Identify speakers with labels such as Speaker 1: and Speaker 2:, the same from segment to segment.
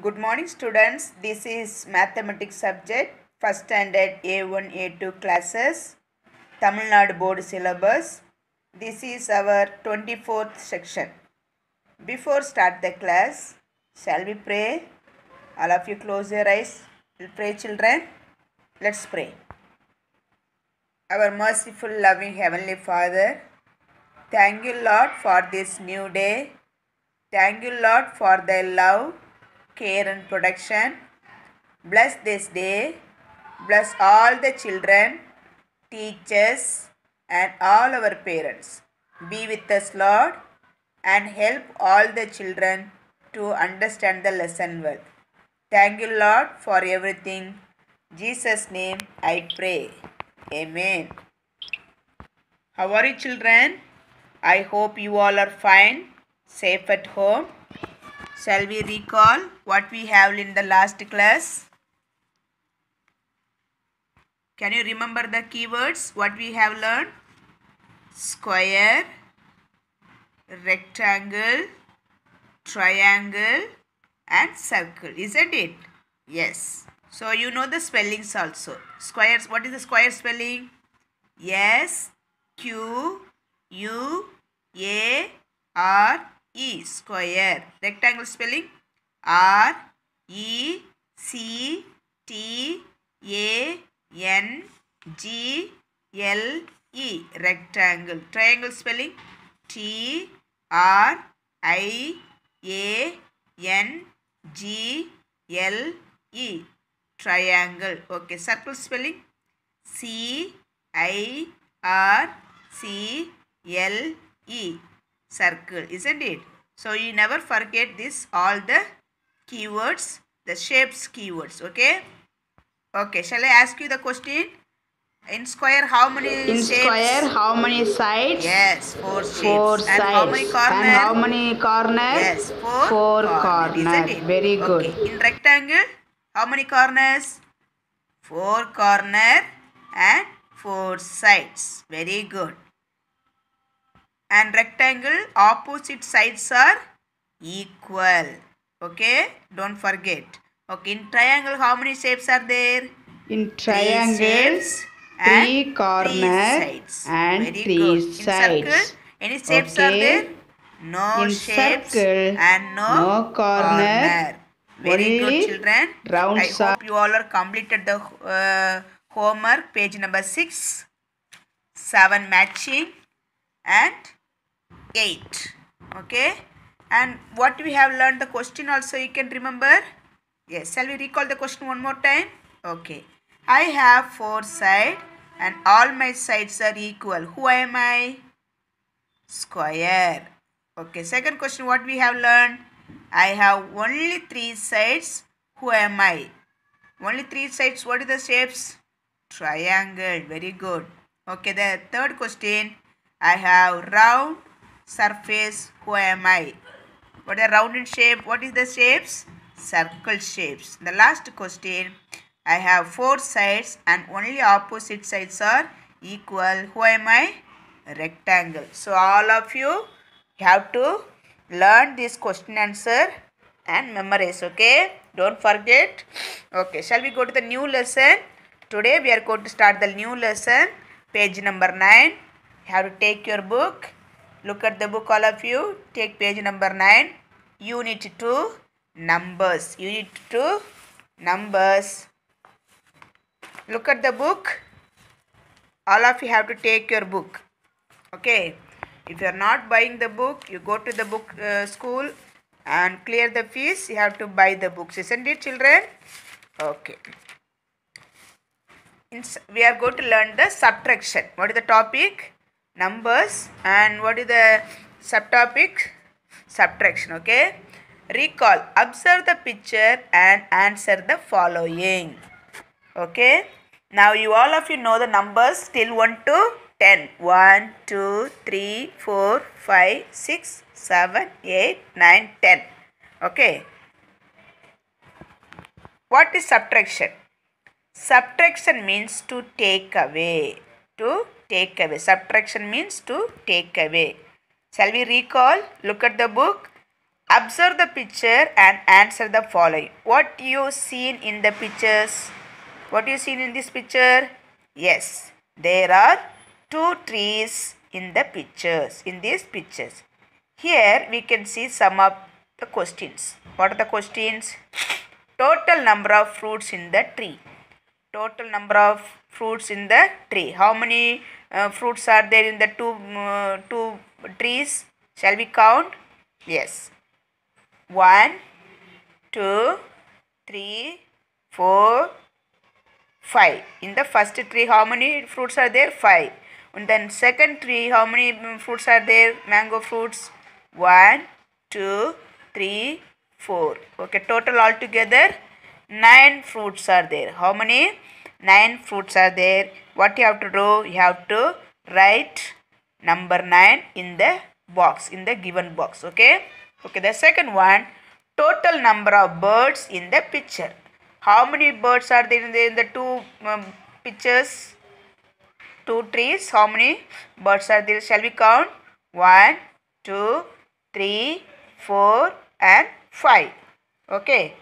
Speaker 1: Good morning students. This is mathematics subject first standard A1 A2 classes Tamil Nadu board syllabus. This is our 24th section. Before start the class, shall we pray? All of you close your eyes. We'll pray children. Let's pray. Our merciful loving heavenly Father, thank you Lord for this new day. Thank you Lord for thy love Karen production. Bless this day. Bless all the children, teachers, and all our parents. Be with us, Lord, and help all the children to understand the lesson well. Thank you, Lord, for everything. Jesus' name I pray. Amen. How are you, children? I hope you all are fine, safe at home. Shall we recall what we have in the last class? Can you remember the keywords what we have learned? Square, rectangle, triangle and circle. Isn't it? Yes. So you know the spellings also. Squares, what is the square spelling? S, Q, U, A, R, E square. Rectangle spelling R E C T A N G L E. Rectangle. Triangle spelling T R I A N G L E. Triangle. Okay. Circle spelling C I R C L E. circle isn't it so you never forget this all the keywords the shapes keywords okay okay shall i ask you the question in square how many in shapes? square how many sides yes four shapes four and sides. how many corners and how many corners yes four, four corners, corners. very good okay. in rectangle how many corners four corner and four sides very good and rectangle opposite sides are equal okay don't forget okay in triangle how many shapes are there in triangles three corners and three sides, and three sides. Circle, any shapes okay. are there no in shapes circle, and no, no corner, corner. very good children round i hope you all are completed the uh, homework page number 6 7 matching and 8 okay and what we have learned the question also you can remember yes shall we recall the question one more time okay I have 4 sides and all my sides are equal who am I square okay second question what we have learned I have only 3 sides who am I only 3 sides what are the shapes triangle very good okay the third question I have round surface. Who am I? What are rounded shape? What is the shapes? Circle shapes. The last question. I have four sides and only opposite sides are equal. Who am I? Rectangle. So all of you have to learn this question answer and memorize. Okay. Don't forget. Okay. Shall we go to the new lesson? Today we are going to start the new lesson. Page number 9. You have to take your book. Look at the book all of you. Take page number 9. Unit 2. Numbers. Unit 2. Numbers. Look at the book. All of you have to take your book. Okay. If you are not buying the book, you go to the book uh, school and clear the fees. You have to buy the books. Isn't it children? Okay. In, we are going to learn the subtraction. What is the topic? numbers and what is the subtopic subtraction okay recall observe the picture and answer the following okay now you all of you know the numbers till 1 to 10 1 2 3 4 5 6 7 8 9 10 okay what is subtraction subtraction means to take away to take away. Subtraction means to take away. Shall we recall? Look at the book. Observe the picture and answer the following. What you seen in the pictures? What you seen in this picture? Yes, there are two trees in the pictures, in these pictures. Here we can see some of the questions. What are the questions? Total number of fruits in the tree. Total number of fruits in the tree. How many uh, fruits are there in the two uh, two trees shall we count yes one two three four five in the first tree how many fruits are there five and then second tree how many mm, fruits are there mango fruits one two three four okay total altogether nine fruits are there how many nine fruits are there what you have to do you have to write number 9 in the box in the given box okay okay the second one total number of birds in the picture how many birds are there in the, in the two um, pictures two trees how many birds are there shall we count one two three four and 5 okay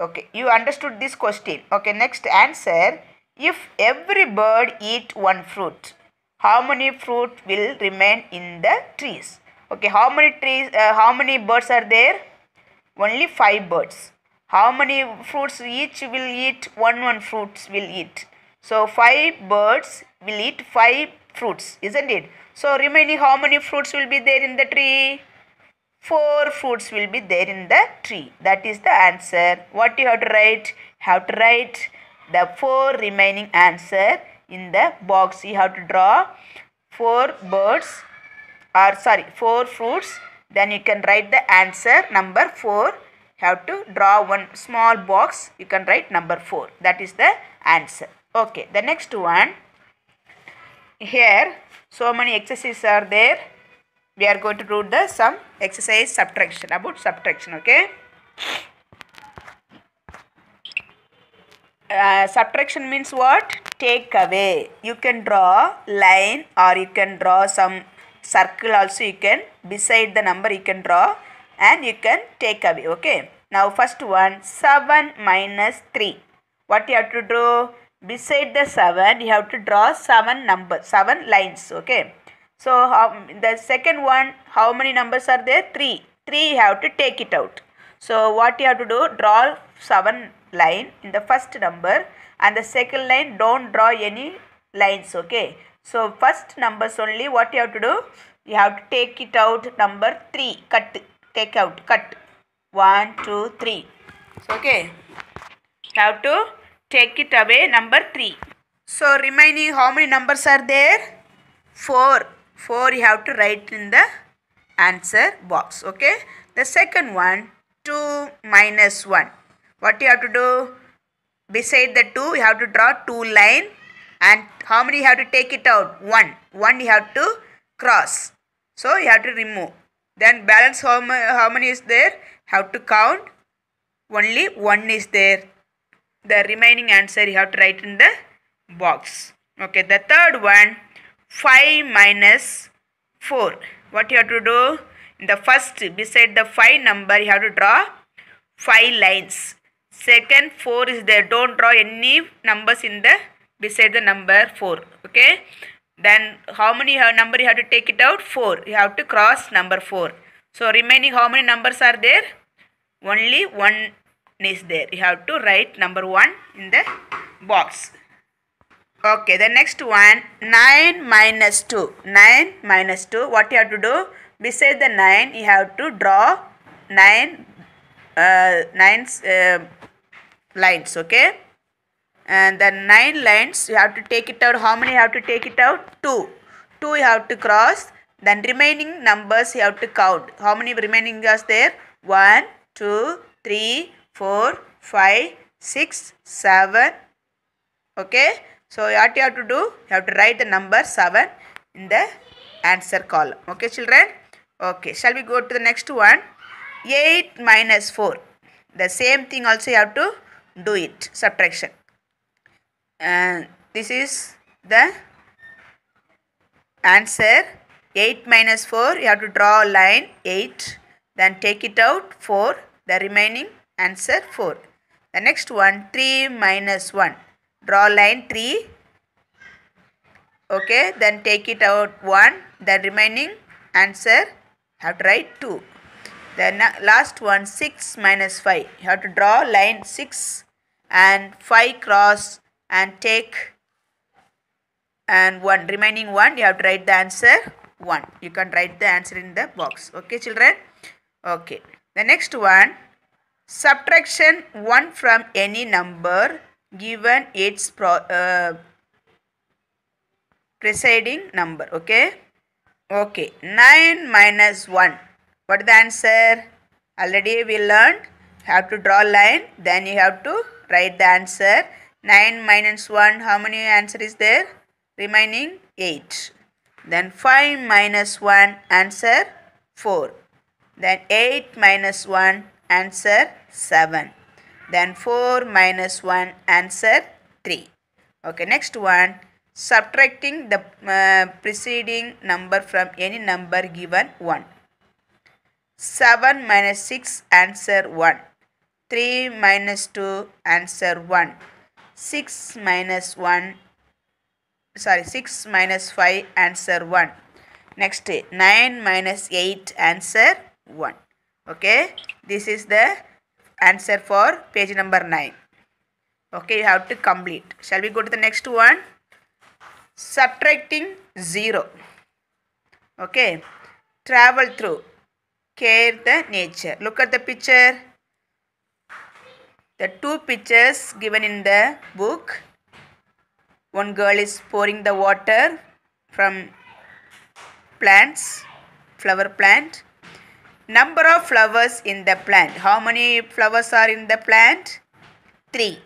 Speaker 1: okay you understood this question okay next answer if every bird eat one fruit, how many fruit will remain in the trees? Okay, how many trees, uh, how many birds are there? Only five birds. How many fruits each will eat? One one fruits will eat. So five birds will eat five fruits, isn't it? So remaining how many fruits will be there in the tree? Four fruits will be there in the tree. That is the answer. What you have to write? Have to write the four remaining answer in the box. You have to draw four birds or sorry four fruits then you can write the answer number 4 have to draw one small box you can write number 4 that is the answer okay the next one here so many exercises are there we are going to do the some exercise subtraction about subtraction okay Uh, subtraction means what take away you can draw line or you can draw some circle also you can beside the number you can draw and you can take away okay now first one 7 minus 3 what you have to do beside the 7 you have to draw 7 number 7 lines okay so how, the second one how many numbers are there 3 3 you have to take it out so what you have to do draw 7 line in the first number and the second line don't draw any lines okay so first numbers only what you have to do you have to take it out number 3 cut take out cut One, two, three. okay you have to take it away number 3 so remaining how many numbers are there 4 4 you have to write in the answer box okay the second one 2 minus 1 what you have to do beside the 2 you have to draw 2 line and how many you have to take it out 1 1 you have to cross so you have to remove then balance how, how many is there have to count only 1 is there the remaining answer you have to write in the box okay the third one 5 minus 4 what you have to do in the first beside the 5 number you have to draw 5 lines Second 4 is there. Don't draw any numbers in the beside the number 4. Okay. Then how many number you have to take it out? 4. You have to cross number 4. So remaining how many numbers are there? Only 1 is there. You have to write number 1 in the box. Okay, the next one, 9 minus 2. 9 minus 2, what you have to do? Beside the 9, you have to draw 9, uh, 9 uh, lines okay and the nine lines you have to take it out how many you have to take it out two two you have to cross then remaining numbers you have to count how many remaining are there one two three four five six seven okay so what you have to do you have to write the number 7 in the answer column okay children okay shall we go to the next one 8 minus 4 the same thing also you have to do it subtraction and this is the answer 8 minus 4 you have to draw a line 8 then take it out 4 the remaining answer 4 the next one 3 minus 1 draw line 3 okay then take it out 1 the remaining answer have to write 2 the last one 6 minus 5 you have to draw line 6 and 5 cross and take and 1 remaining 1 you have to write the answer 1 you can write the answer in the box okay children okay the next one subtraction 1 from any number given its pro, uh, preceding number okay okay 9 minus 1 what is the answer already we learned have to draw line then you have to Write the answer. 9 minus 1, how many answer is there? Remaining 8. Then 5 minus 1, answer 4. Then 8 minus 1, answer 7. Then 4 minus 1, answer 3. Okay, next one. Subtracting the uh, preceding number from any number given 1. 7 minus 6, answer 1. 3 minus 2 answer 1 6 minus 1 sorry 6 minus 5 answer 1 next 9 minus 8 answer 1 okay this is the answer for page number 9 okay you have to complete shall we go to the next one subtracting 0 okay travel through care the nature look at the picture the two pictures given in the book one girl is pouring the water from plants, flower plant. Number of flowers in the plant. How many flowers are in the plant? Three.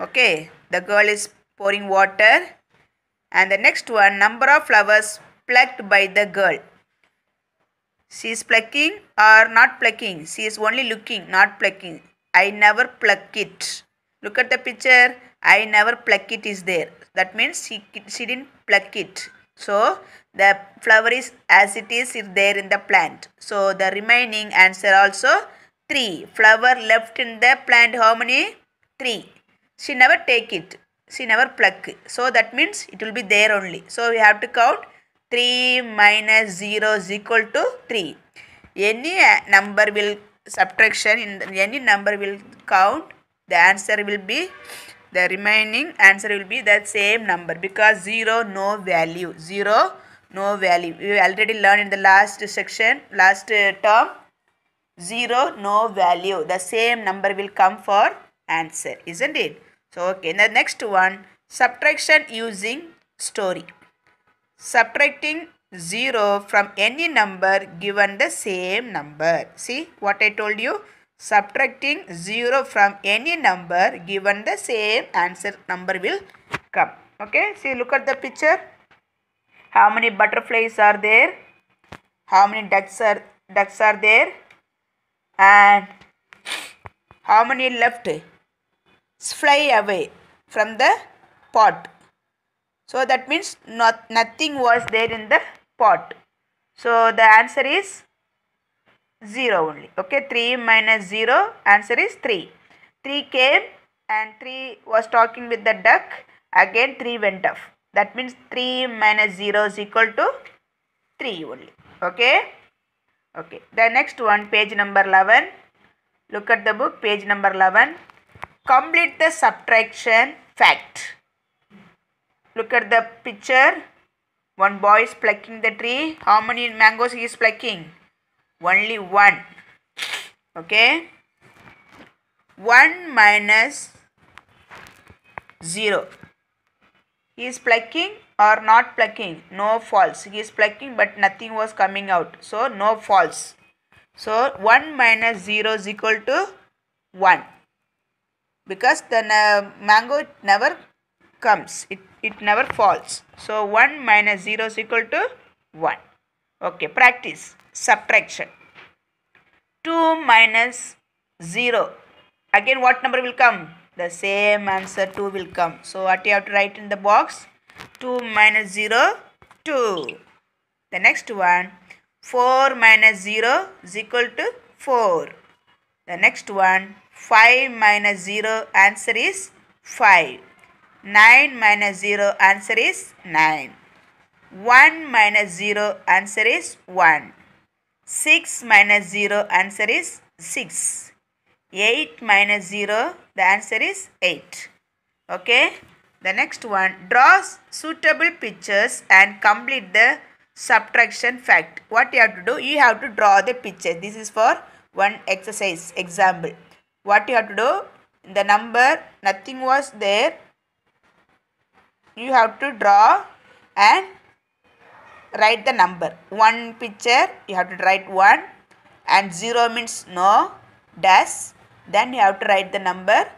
Speaker 1: Okay, the girl is pouring water. And the next one, number of flowers plucked by the girl. She is plucking or not plucking. She is only looking, not plucking. I never pluck it. Look at the picture. I never pluck it is there. That means she, she didn't pluck it. So the flower is as it is there in the plant. So the remaining answer also 3. Flower left in the plant how many? 3. She never take it. She never pluck. So that means it will be there only. So we have to count 3 minus 0 is equal to 3. Any uh, number will subtraction in any number will count the answer will be the remaining answer will be that same number because 0 no value 0 no value we already learned in the last section last uh, term 0 no value the same number will come for answer isn't it so okay the next one subtraction using story subtracting 0 from any number given the same number. See what I told you? Subtracting 0 from any number given the same answer number will come. Okay, see look at the picture. How many butterflies are there? How many ducks are, ducks are there? And how many left? Fly away from the pot. So that means not, nothing was there in the pot. So the answer is 0 only. Okay, 3 minus 0, answer is 3. 3 came and 3 was talking with the duck. Again 3 went off. That means 3 minus 0 is equal to 3 only. Okay. Okay. The next one, page number 11. Look at the book, page number 11. Complete the subtraction fact. Look at the picture. One boy is plucking the tree. How many mangoes he is plucking? Only one. Okay. 1 minus 0. He is plucking or not plucking? No false. He is plucking but nothing was coming out. So, no false. So, 1 minus 0 is equal to 1. Because the mango never comes. It, it never falls. So 1 minus 0 is equal to 1. Okay, practice. Subtraction. 2 minus 0. Again, what number will come? The same answer 2 will come. So what you have to write in the box? 2 minus 0, 2. The next one, 4 minus 0 is equal to 4. The next one, 5 minus 0, answer is 5. 9 minus 0 answer is 9. 1 minus 0 answer is 1. 6 minus 0 answer is 6. 8 minus 0 the answer is 8. Okay. The next one draws suitable pictures and complete the subtraction fact. What you have to do? You have to draw the picture. This is for one exercise example. What you have to do? The number nothing was there you have to draw and write the number. One picture, you have to write 1 and 0 means no dash. Then you have to write the number,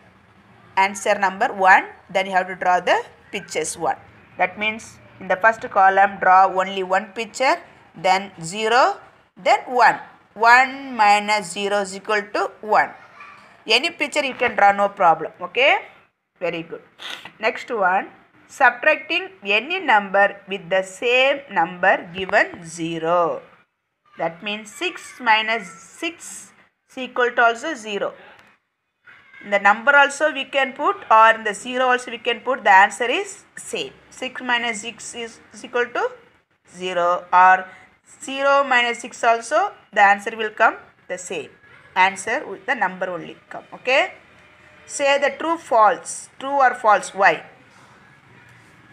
Speaker 1: answer number 1. Then you have to draw the pictures 1. That means in the first column draw only one picture, then 0, then 1. 1 minus 0 is equal to 1. Any picture you can draw no problem. Okay. Very good. Next one subtracting any number with the same number given 0. That means 6 minus 6 is equal to also 0. In the number also we can put or in the 0 also we can put the answer is same. 6 minus 6 is, equal to 0 or 0 minus 6 also the answer will come the same. Answer with the number only come. Okay. Say the true false. True or false. Why?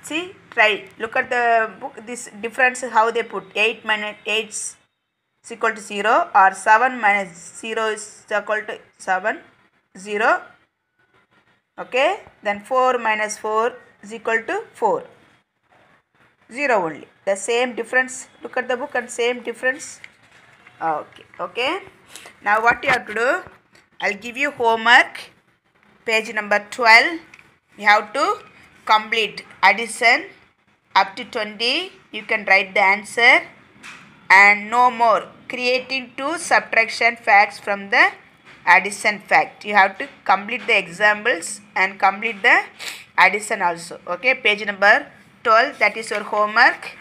Speaker 1: See, try. Look at the book. This difference how they put. 8 minus 8 is equal to 0 or 7 minus 0 is equal to 7, 0. Okay. Then 4 minus 4 is equal to 4. 0 only. The same difference. Look at the book and same difference. Okay. Okay. Now what you have to do? I'll give you homework. Page number 12. You have to complete addition up to 20 you can write the answer and no more creating two subtraction facts from the addition fact you have to complete the examples and complete the addition also okay page number 12 that is your homework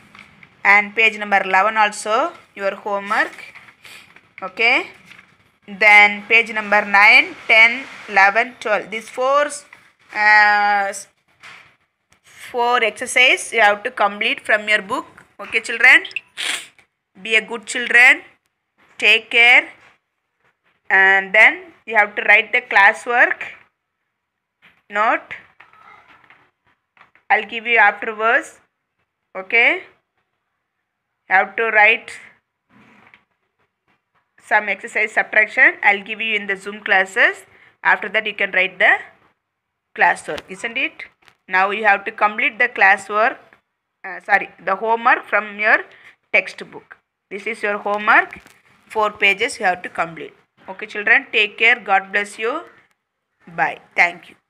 Speaker 1: and page number 11 also your homework okay then page number 9 10 11 12 these four uh, four exercise you have to complete from your book okay children be a good children take care and then you have to write the classwork note i'll give you afterwards okay you have to write some exercise subtraction i'll give you in the zoom classes after that you can write the classwork isn't it now you have to complete the classwork, uh, sorry, the homework from your textbook. This is your homework. Four pages you have to complete. Okay children, take care. God bless you. Bye. Thank you.